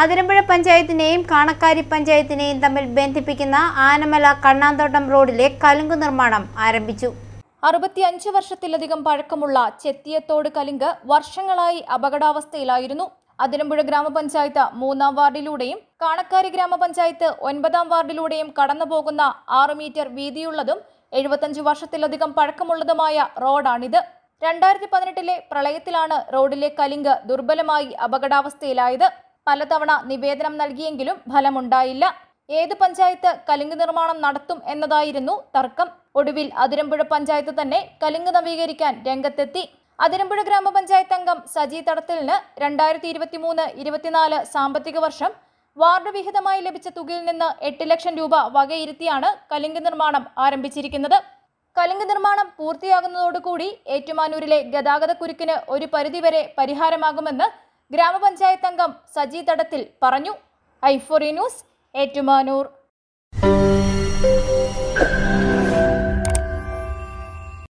അതിരമ്പുഴ പഞ്ചായത്തിനെയും കാണക്കാരി പഞ്ചായത്തിനെയും തമ്മിൽ ബന്ധിപ്പിക്കുന്ന ആനമല കണ്ണാന്തോട്ടം റോഡിലെ കലുങ്ക് നിർമ്മാണം ആരംഭിച്ചു അറുപത്തിയഞ്ച് വർഷത്തിലധികം പഴക്കമുള്ള ചെത്തിയത്തോട് കലുങ്ക് വർഷങ്ങളായി അപകടാവസ്ഥയിലായിരുന്നു അതിരമ്പുഴ ഗ്രാമപഞ്ചായത്ത് മൂന്നാം വാർഡിലൂടെയും കാണക്കാരി ഗ്രാമപഞ്ചായത്ത് ഒൻപതാം വാർഡിലൂടെയും കടന്നുപോകുന്ന ആറ് മീറ്റർ വീതിയുള്ളതും എഴുപത്തഞ്ച് വർഷത്തിലധികം പഴക്കമുള്ളതുമായ റോഡാണിത് രണ്ടായിരത്തി പതിനെട്ടിലെ പ്രളയത്തിലാണ് റോഡിലെ കലിങ്ക് ദുർബലമായി അപകടാവസ്ഥയിലായത് പലതവണ നിവേദനം നൽകിയെങ്കിലും ഫലമുണ്ടായില്ല ഏത് പഞ്ചായത്ത് കലുങ്ക് നിർമ്മാണം നടത്തും എന്നതായിരുന്നു തർക്കം ഒടുവിൽ അതിരമ്പുഴ പഞ്ചായത്ത് തന്നെ കലുങ്ക് നവീകരിക്കാൻ രംഗത്തെത്തി അതിരമ്പുഴ ഗ്രാമപഞ്ചായത്ത് അംഗം സജി തടത്തലിന് രണ്ടായിരത്തി ഇരുപത്തി മൂന്ന് ഇരുപത്തിനാല് സാമ്പത്തിക വർഷം വാർഡ് വിഹിതമായി ലഭിച്ച തുകയിൽ നിന്ന് എട്ട് ലക്ഷം രൂപ വകയിരുത്തിയാണ് കലിങ്ക് നിർമ്മാണം ആരംഭിച്ചിരിക്കുന്നത് കലിങ്ക് നിർമ്മാണം പൂർത്തിയാകുന്നതോടുകൂടി ഏറ്റുമാനൂരിലെ കുരുക്കിന് ഒരു പരിധിവരെ പരിഹാരമാകുമെന്ന് ഗ്രാമപഞ്ചായത്ത് അംഗം സജി തടത്തിൽ പറഞ്ഞു ഐഫോറി ന്യൂസ് ഏറ്റുമാനൂർ